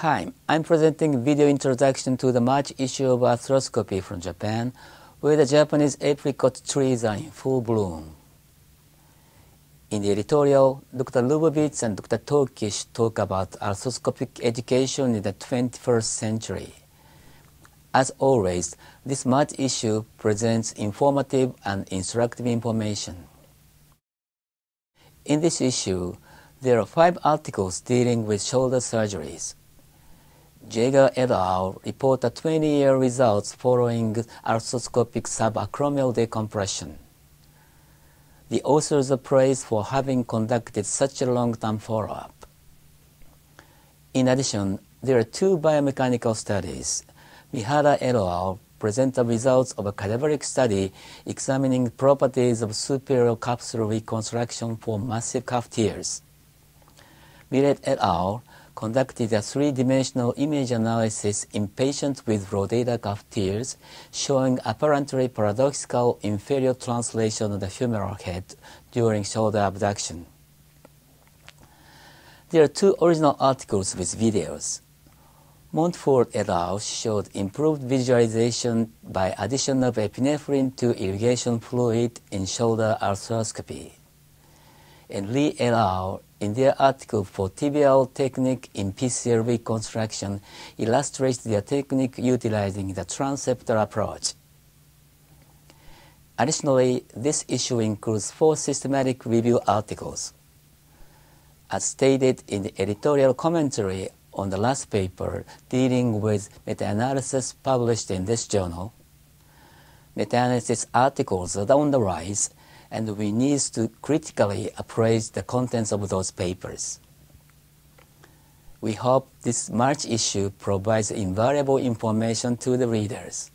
Hi, I'm presenting video introduction to the March issue of Arthroscopy from Japan, where the Japanese apricot trees are in full bloom. In the editorial, Dr. Lubovitz and Dr. Tokish talk about arthroscopic education in the 21st century. As always, this March issue presents informative and instructive information. In this issue, there are five articles dealing with shoulder surgeries. Jager et al. report the 20-year results following arthroscopic subacromial decompression. The authors are praised for having conducted such a long-term follow-up. In addition, there are two biomechanical studies. Mihara et al. present the results of a cadaveric study examining properties of superior capsule reconstruction for massive calf tears. Millet et al conducted a three-dimensional image analysis in patients with rotator cuff tears, showing apparently paradoxical inferior translation of the femoral head during shoulder abduction. There are two original articles with videos. Montfort et al. showed improved visualization by addition of epinephrine to irrigation fluid in shoulder arthroscopy. And Lee et al in their article for tibial technique in PCL reconstruction illustrates their technique utilizing the transceptor approach. Additionally, this issue includes four systematic review articles. As stated in the editorial commentary on the last paper dealing with meta-analysis published in this journal, meta-analysis articles are on the rise and we need to critically appraise the contents of those papers. We hope this March issue provides invaluable information to the readers.